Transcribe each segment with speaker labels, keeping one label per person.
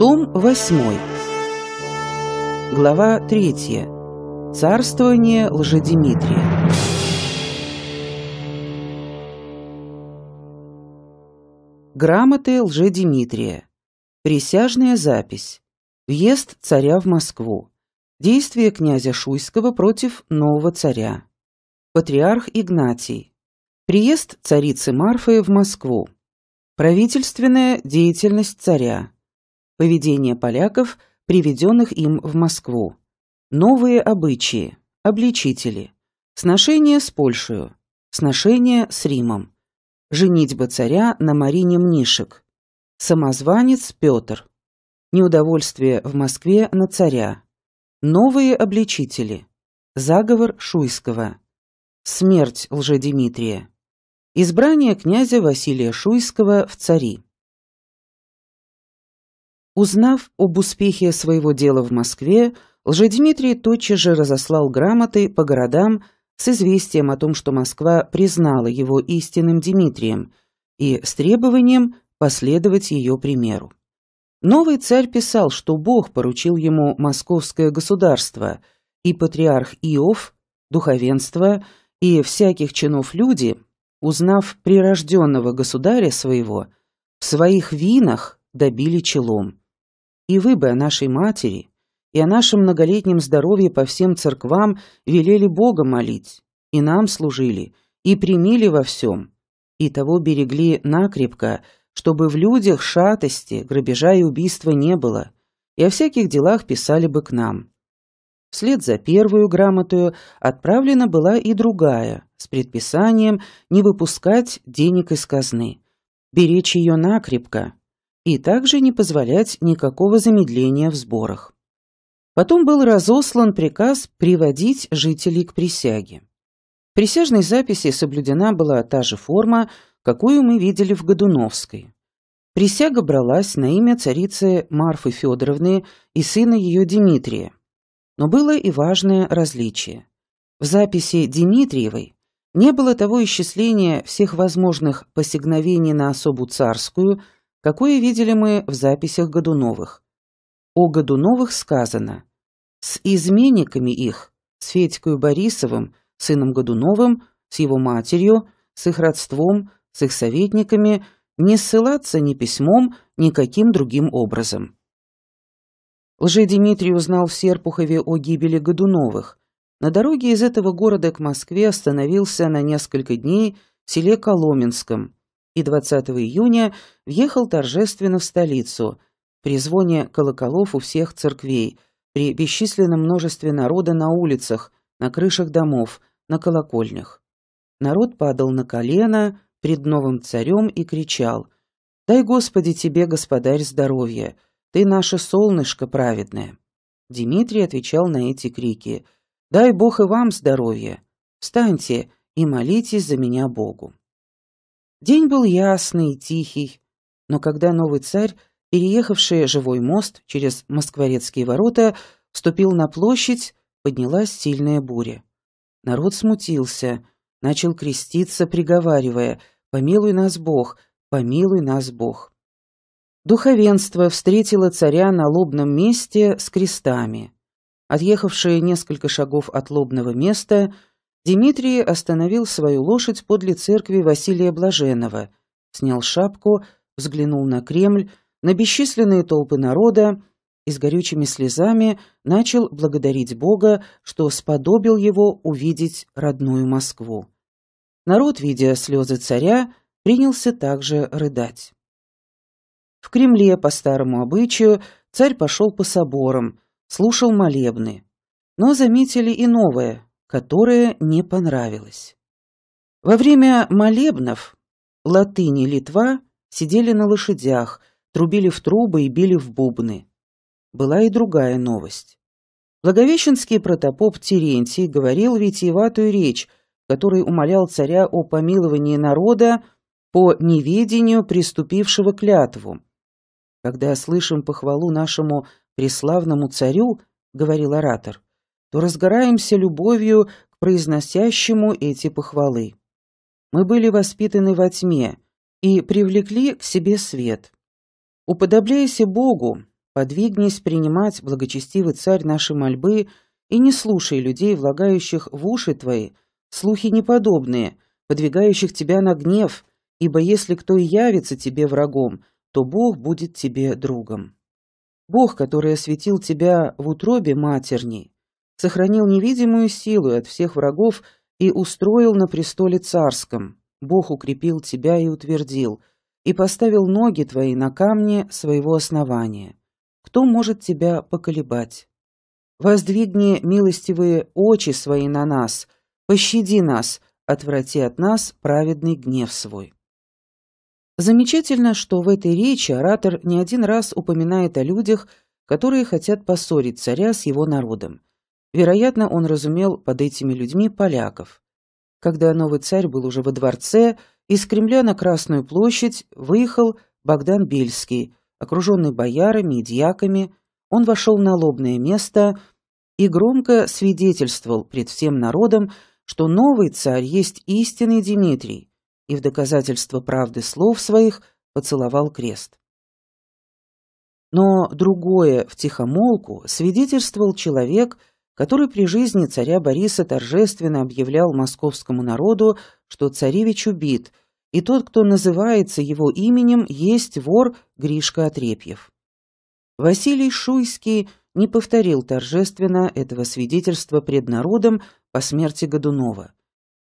Speaker 1: Том 8. Глава 3. Царствование Лжедимитрия. Грамоты Лжедимитрия. Присяжная запись. Въезд царя в Москву. Действие князя Шуйского против нового царя. Патриарх Игнатий. Приезд царицы Марфы в Москву. Правительственная деятельность царя. Поведение поляков, приведенных им в Москву. Новые обычаи. Обличители. Сношение с Польшей. Сношение с Римом. Женитьба царя на Марине Мнишек. Самозванец Петр. Неудовольствие в Москве на царя. Новые обличители. Заговор Шуйского. Смерть лжедимитрия. Избрание князя Василия Шуйского в цари. Узнав об успехе своего дела в Москве, Лжедмитрий тотчас же разослал грамоты по городам с известием о том, что Москва признала его истинным Дмитрием и с требованием последовать ее примеру. Новый царь писал, что Бог поручил ему московское государство, и патриарх Иов, духовенство и всяких чинов люди, узнав прирожденного государя своего, в своих винах добили челом. И вы бы о нашей матери и о нашем многолетнем здоровье по всем церквам велели Бога молить, и нам служили, и примили во всем, и того берегли накрепко, чтобы в людях шатости, грабежа и убийства не было, и о всяких делах писали бы к нам. Вслед за первую грамотою отправлена была и другая, с предписанием не выпускать денег из казны, беречь ее накрепко, и также не позволять никакого замедления в сборах. Потом был разослан приказ приводить жителей к присяге. В присяжной записи соблюдена была та же форма, какую мы видели в Годуновской. Присяга бралась на имя царицы Марфы Федоровны и сына ее Дмитрия. Но было и важное различие. В записи Дмитриевой не было того исчисления всех возможных посигновений на особу царскую – какое видели мы в записях Годуновых. О Годуновых сказано «С изменниками их, с Федькою Борисовым, сыном Годуновым, с его матерью, с их родством, с их советниками, не ссылаться ни письмом, ни каким другим образом». Лже Лжедимитрий узнал в Серпухове о гибели Годуновых. На дороге из этого города к Москве остановился на несколько дней в селе Коломенском – и 20 июня въехал торжественно в столицу при звоне колоколов у всех церквей, при бесчисленном множестве народа на улицах, на крышах домов, на колокольнях. Народ падал на колено пред новым царем и кричал «Дай, Господи, тебе, Господарь, здоровье Ты наше солнышко праведное!» Дмитрий отвечал на эти крики «Дай Бог и вам здоровье Встаньте и молитесь за меня Богу!» День был ясный и тихий, но когда новый царь, переехавший живой мост через Москворецкие ворота, вступил на площадь, поднялась сильная буря. Народ смутился, начал креститься, приговаривая «Помилуй нас, Бог! Помилуй нас, Бог!». Духовенство встретило царя на лобном месте с крестами. Отъехавшие несколько шагов от лобного места – Дмитрий остановил свою лошадь подле церкви Василия Блаженного, снял шапку, взглянул на Кремль, на бесчисленные толпы народа и с горючими слезами начал благодарить Бога, что сподобил его увидеть родную Москву. Народ, видя слезы царя, принялся также рыдать. В Кремле, по старому обычаю, царь пошел по соборам, слушал молебны. Но заметили и новое которая не понравилась. Во время молебнов латыни Литва сидели на лошадях, трубили в трубы и били в бубны. Была и другая новость. Благовещенский протопоп Терентий говорил витиеватую речь, который умолял царя о помиловании народа по неведению приступившего клятву. «Когда слышим похвалу нашему преславному царю, — говорил оратор, то разгораемся любовью к произносящему эти похвалы. Мы были воспитаны во тьме и привлекли к себе свет. Уподобляйся Богу, подвигнись принимать, благочестивый царь, наши мольбы, и не слушай людей, влагающих в уши твои, слухи неподобные, подвигающих тебя на гнев, ибо если кто и явится тебе врагом, то Бог будет тебе другом. Бог, который осветил тебя в утробе матерней, сохранил невидимую силу от всех врагов и устроил на престоле царском. Бог укрепил тебя и утвердил, и поставил ноги твои на камни своего основания. Кто может тебя поколебать? Воздвигни милостивые очи свои на нас, пощади нас, отврати от нас праведный гнев свой. Замечательно, что в этой речи оратор не один раз упоминает о людях, которые хотят поссорить царя с его народом. Вероятно, он разумел под этими людьми поляков. Когда новый царь был уже во дворце, из Кремля на Красную площадь выехал Богдан Бельский, окруженный боярами и дьяками. Он вошел на лобное место и громко свидетельствовал пред всем народом, что новый царь есть истинный Дмитрий, и в доказательство правды слов своих поцеловал крест. Но другое, в тихомолку, свидетельствовал человек – который при жизни царя Бориса торжественно объявлял московскому народу, что царевич убит, и тот, кто называется его именем, есть вор Гришка Отрепьев. Василий Шуйский не повторил торжественно этого свидетельства пред народом по смерти Годунова.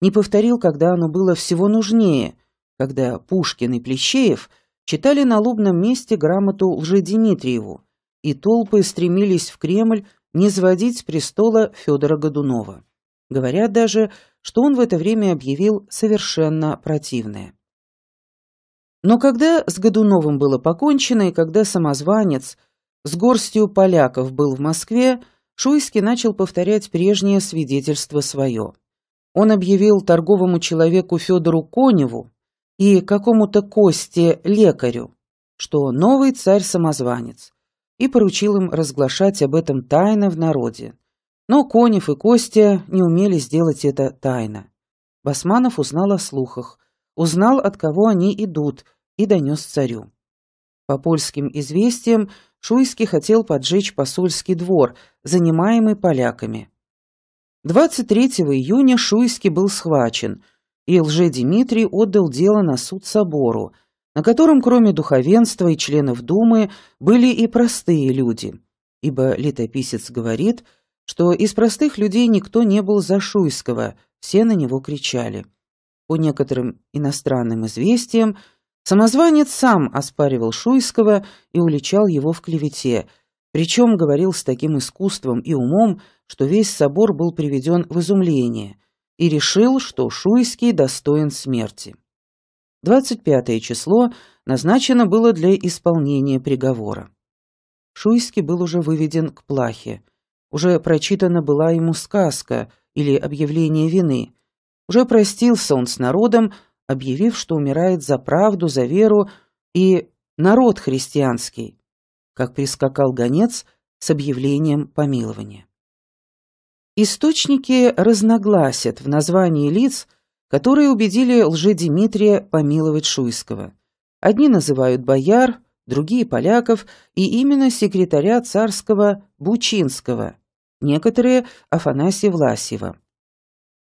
Speaker 1: Не повторил, когда оно было всего нужнее, когда Пушкин и Плещеев читали на лобном месте грамоту Лжедимитриеву, и толпы стремились в Кремль не сводить с престола Федора Годунова. Говорят даже, что он в это время объявил совершенно противное. Но когда с Годуновым было покончено и когда самозванец с горстью поляков был в Москве, Шуйский начал повторять прежнее свидетельство свое. Он объявил торговому человеку Федору Коневу и какому-то Косте лекарю, что новый царь-самозванец, и поручил им разглашать об этом тайно в народе. Но Конев и Костя не умели сделать это тайно. Басманов узнал о слухах, узнал, от кого они идут, и донес царю. По польским известиям Шуйский хотел поджечь посольский двор, занимаемый поляками. 23 июня Шуйский был схвачен, и лже-Дмитрий отдал дело на суд собору – на котором кроме духовенства и членов Думы были и простые люди, ибо летописец говорит, что из простых людей никто не был за Шуйского, все на него кричали. По некоторым иностранным известиям, самозванец сам оспаривал Шуйского и уличал его в клевете, причем говорил с таким искусством и умом, что весь собор был приведен в изумление и решил, что Шуйский достоин смерти. 25 число назначено было для исполнения приговора. Шуйский был уже выведен к плахе. Уже прочитана была ему сказка или объявление вины. Уже простился он с народом, объявив, что умирает за правду, за веру и народ христианский, как прискакал гонец с объявлением помилования. Источники разногласят в названии лиц, которые убедили лже-Дмитрия помиловать Шуйского. Одни называют бояр, другие – поляков, и именно секретаря царского Бучинского, некоторые – Афанасия Власьева.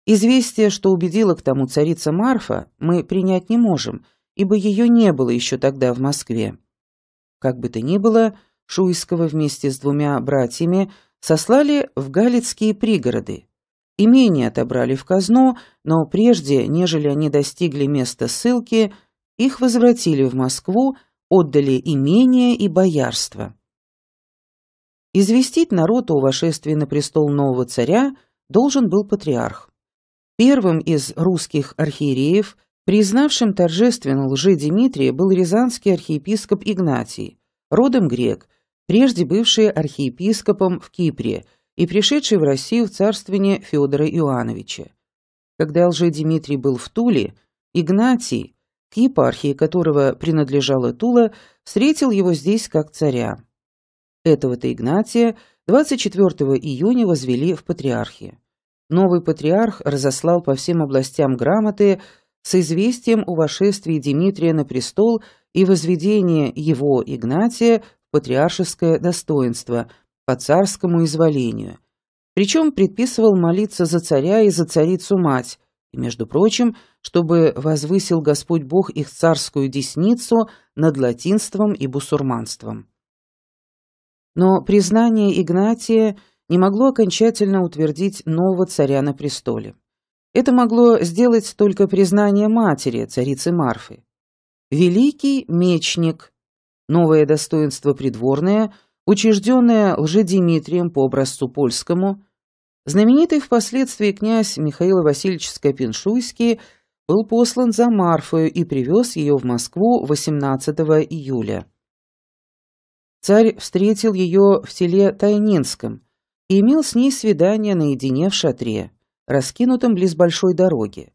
Speaker 1: Известие, что убедила к тому царица Марфа, мы принять не можем, ибо ее не было еще тогда в Москве. Как бы то ни было, Шуйского вместе с двумя братьями сослали в галицкие пригороды – Имение отобрали в казну, но прежде, нежели они достигли места ссылки, их возвратили в Москву, отдали имение и боярство. Известить народ о вошествии на престол нового царя должен был патриарх. Первым из русских архиереев, признавшим торжественно лжи Дмитрия, был рязанский архиепископ Игнатий, родом грек, прежде бывший архиепископом в Кипре – и пришедший в Россию в царствование Федора Иоанновича. Когда Дмитрий был в Туле, Игнатий, к епархии которого принадлежала Тула, встретил его здесь как царя. Этого-то Игнатия 24 июня возвели в патриархе. Новый патриарх разослал по всем областям грамоты с известием о вошествии Дмитрия на престол и возведении его Игнатия в патриаршеское достоинство, по царскому изволению. Причем предписывал молиться за царя и за царицу-мать, и, между прочим, чтобы возвысил Господь Бог их царскую десницу над латинством и бусурманством. Но признание Игнатия не могло окончательно утвердить нового царя на престоле. Это могло сделать только признание матери, царицы Марфы. Великий мечник, новое достоинство придворное – учрежденная лжедимитрием по образцу польскому, знаменитый впоследствии князь Михаил Васильевич Скопин-Шуйский был послан за Марфою и привез ее в Москву 18 июля. Царь встретил ее в селе Тайнинском и имел с ней свидание наедине в шатре, раскинутом близ большой дороги.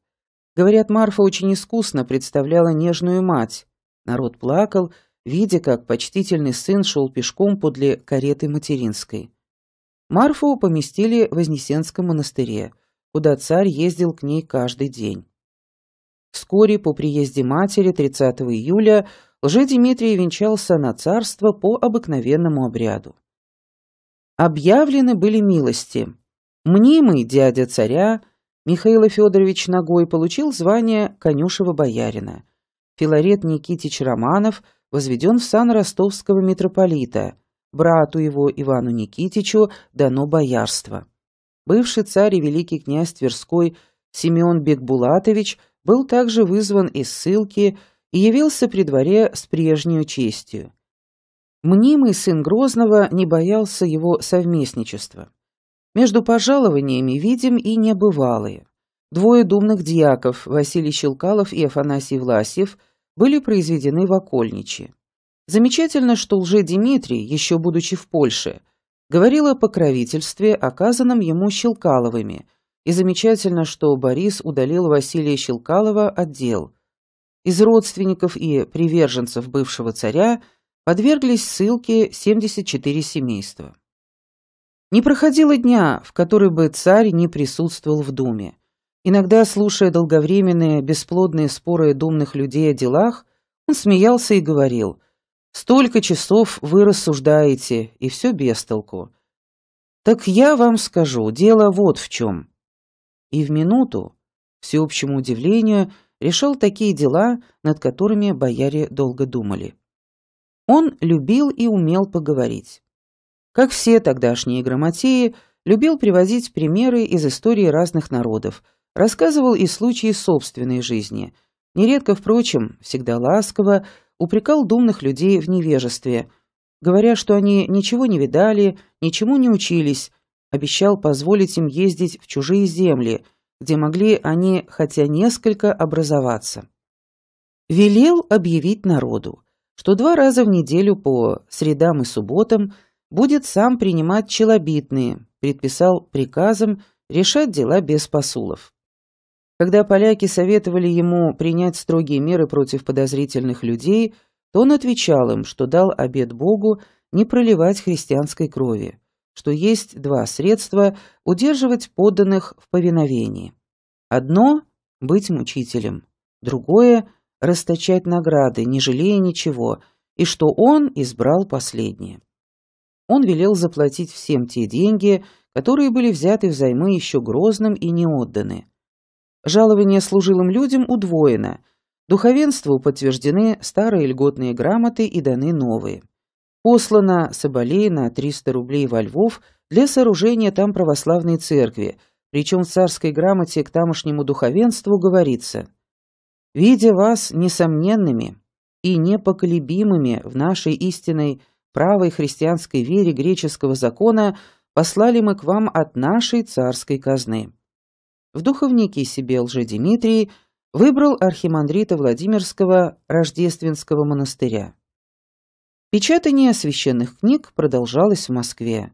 Speaker 1: Говорят, Марфа очень искусно представляла нежную мать. Народ плакал, видя, как почтительный сын шел пешком подле кареты материнской. Марфу поместили в Вознесенском монастыре, куда царь ездил к ней каждый день. Вскоре по приезде матери 30 июля лже-Дмитрий венчался на царство по обыкновенному обряду. Объявлены были милости. Мнимый дядя царя Михаил Федорович Ногой получил звание конюшего боярина. Филарет Никитич Романов – возведен в сан ростовского митрополита. Брату его, Ивану Никитичу, дано боярство. Бывший царь и великий князь Тверской Симеон Бекбулатович был также вызван из ссылки и явился при дворе с прежнюю честью. Мнимый сын Грозного не боялся его совместничества. Между пожалованиями видим и небывалые. Двое думных дьяков, Василий Щелкалов и Афанасий Власьев – были произведены в окольниче. Замечательно, что лже-Дмитрий, еще будучи в Польше, говорил о покровительстве, оказанном ему Щелкаловыми, и замечательно, что Борис удалил Василия Щелкалова от дел. Из родственников и приверженцев бывшего царя подверглись ссылке 74 семейства. Не проходило дня, в который бы царь не присутствовал в Думе. Иногда, слушая долговременные, бесплодные споры думных людей о делах, он смеялся и говорил «Столько часов вы рассуждаете, и все без толку». «Так я вам скажу, дело вот в чем». И в минуту, всеобщему удивлению, решал такие дела, над которыми бояре долго думали. Он любил и умел поговорить. Как все тогдашние грамотеи, любил приводить примеры из истории разных народов – Рассказывал и случаи собственной жизни. Нередко, впрочем, всегда ласково, упрекал думных людей в невежестве, говоря, что они ничего не видали, ничему не учились, обещал позволить им ездить в чужие земли, где могли они хотя несколько образоваться. Велел объявить народу, что два раза в неделю по средам и субботам будет сам принимать челобитные, предписал приказом решать дела без посулов. Когда поляки советовали ему принять строгие меры против подозрительных людей, то он отвечал им, что дал обет Богу не проливать христианской крови, что есть два средства удерживать подданных в повиновении. Одно – быть мучителем, другое – расточать награды, не жалея ничего, и что он избрал последнее. Он велел заплатить всем те деньги, которые были взяты взаймы еще Грозным и не отданы – Жалование служилым людям удвоено. Духовенству подтверждены старые льготные грамоты и даны новые. Послано Соболей на 300 рублей во Львов для сооружения там православной церкви, причем в царской грамоте к тамошнему духовенству говорится «Видя вас несомненными и непоколебимыми в нашей истинной правой христианской вере греческого закона, послали мы к вам от нашей царской казны». В духовнике себе Дмитрий выбрал архимандрита Владимирского Рождественского монастыря. Печатание священных книг продолжалось в Москве.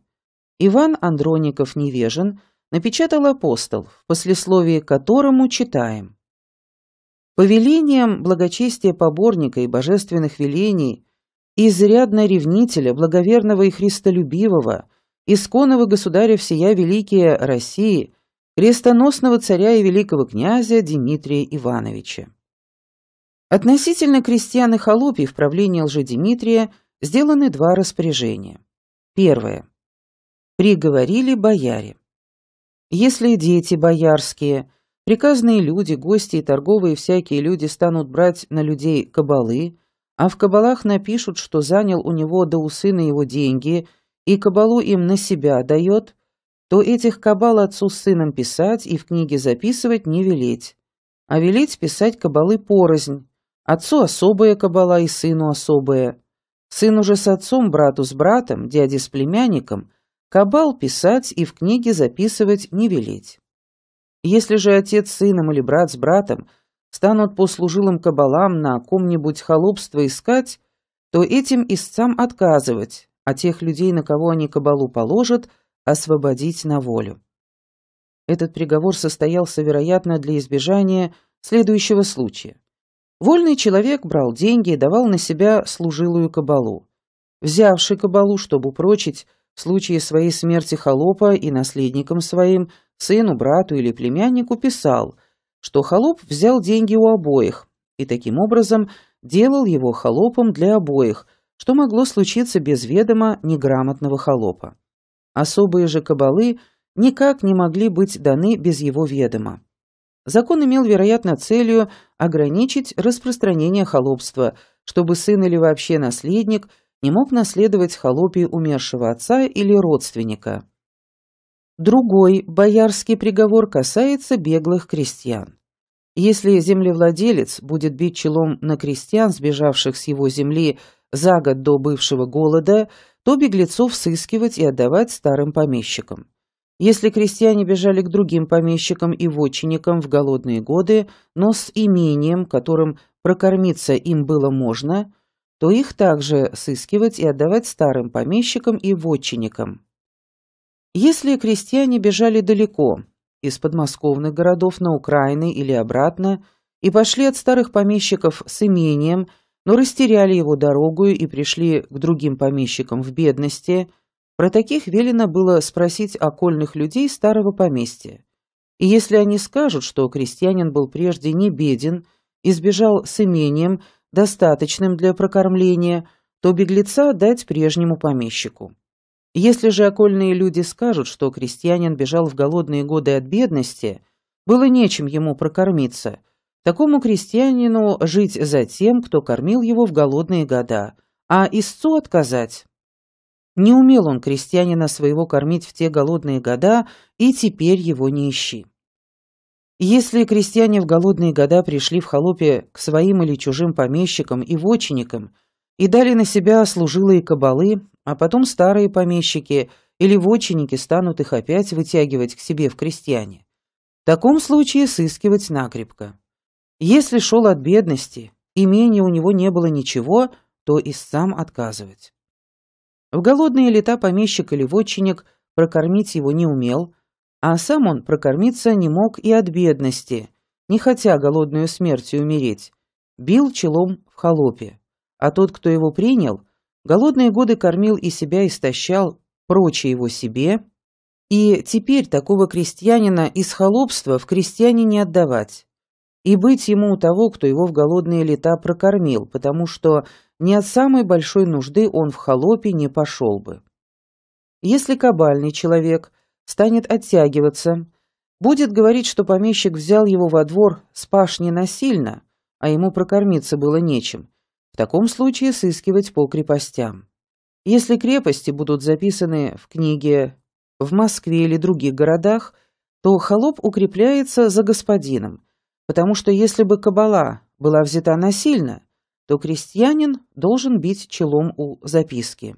Speaker 1: Иван Андроников Невежин напечатал «Апостол», в послесловии которому читаем. «Повелением благочестия поборника и божественных велений, изрядно ревнителя, благоверного и христолюбивого, исконного государя всея великие России – крестоносного царя и великого князя Дмитрия Ивановича. Относительно крестьян и холопий в правлении лже Дмитрия сделаны два распоряжения. Первое. Приговорили бояре. Если дети боярские, приказные люди, гости и торговые всякие люди станут брать на людей кабалы, а в кабалах напишут, что занял у него до усына его деньги, и кабалу им на себя дает, то этих кабал отцу с сыном писать и в книге записывать не велеть, а велеть писать кабалы порознь, отцу особая кабала и сыну особая. Сын уже с отцом, брату с братом, дяде с племянником, кабал писать и в книге записывать не велеть. Если же отец с сыном или брат с братом станут по служилым кабалам на ком-нибудь холопство искать, то этим истцам отказывать, а тех людей, на кого они кабалу положат – освободить на волю. Этот приговор состоялся, вероятно, для избежания следующего случая. Вольный человек брал деньги и давал на себя служилую кабалу. Взявший кабалу, чтобы упрочить, в случае своей смерти холопа и наследником своим, сыну, брату или племяннику писал, что холоп взял деньги у обоих, и таким образом делал его холопом для обоих, что могло случиться без ведома неграмотного холопа. Особые же кабалы никак не могли быть даны без его ведома. Закон имел, вероятно, целью ограничить распространение холопства, чтобы сын или вообще наследник не мог наследовать холопии умершего отца или родственника. Другой боярский приговор касается беглых крестьян. Если землевладелец будет бить челом на крестьян, сбежавших с его земли за год до бывшего голода, то беглецов сыскивать и отдавать старым помещикам. Если крестьяне бежали к другим помещикам и вотчинникам в голодные годы, но с имением, которым прокормиться им было можно, то их также сыскивать и отдавать старым помещикам и вотчинникам. Если крестьяне бежали далеко, из подмосковных городов на Украины или обратно, и пошли от старых помещиков с имением – но растеряли его дорогую и пришли к другим помещикам в бедности, про таких велено было спросить окольных людей старого поместья. И если они скажут, что крестьянин был прежде не беден, избежал с имением, достаточным для прокормления, то беглеца дать прежнему помещику. Если же окольные люди скажут, что крестьянин бежал в голодные годы от бедности, было нечем ему прокормиться – Такому крестьянину жить за тем, кто кормил его в голодные года, а истцу отказать. Не умел он крестьянина своего кормить в те голодные года, и теперь его не ищи. Если крестьяне в голодные года пришли в холопе к своим или чужим помещикам и воченикам и дали на себя служилые кабалы, а потом старые помещики или воченики станут их опять вытягивать к себе в крестьяне, в таком случае сыскивать накрепко. Если шел от бедности, имения у него не было ничего, то и сам отказывать. В голодные лета помещик или вотчинник прокормить его не умел, а сам он прокормиться не мог и от бедности, не хотя голодную смертью умереть, бил челом в холопе. А тот, кто его принял, голодные годы кормил и себя истощал, прочее его себе, и теперь такого крестьянина из холопства в крестьяне не отдавать и быть ему у того, кто его в голодные лета прокормил, потому что ни от самой большой нужды он в холопе не пошел бы. Если кабальный человек станет оттягиваться, будет говорить, что помещик взял его во двор с пашни насильно, а ему прокормиться было нечем, в таком случае сыскивать по крепостям. Если крепости будут записаны в книге «В Москве или других городах», то холоп укрепляется за господином – потому что если бы кабала была взята насильно, то крестьянин должен бить челом у записки.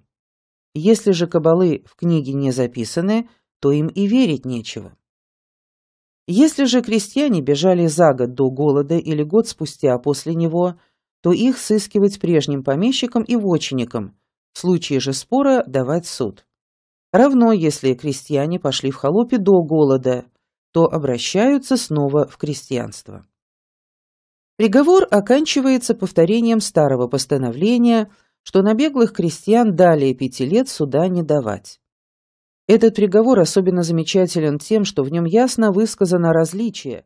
Speaker 1: Если же кабалы в книге не записаны, то им и верить нечего. Если же крестьяне бежали за год до голода или год спустя после него, то их сыскивать прежним помещикам и воченикам, в случае же спора давать суд. Равно, если крестьяне пошли в холопе до голода, то обращаются снова в крестьянство. Приговор оканчивается повторением старого постановления, что на крестьян далее пяти лет суда не давать. Этот приговор особенно замечателен тем, что в нем ясно высказано различие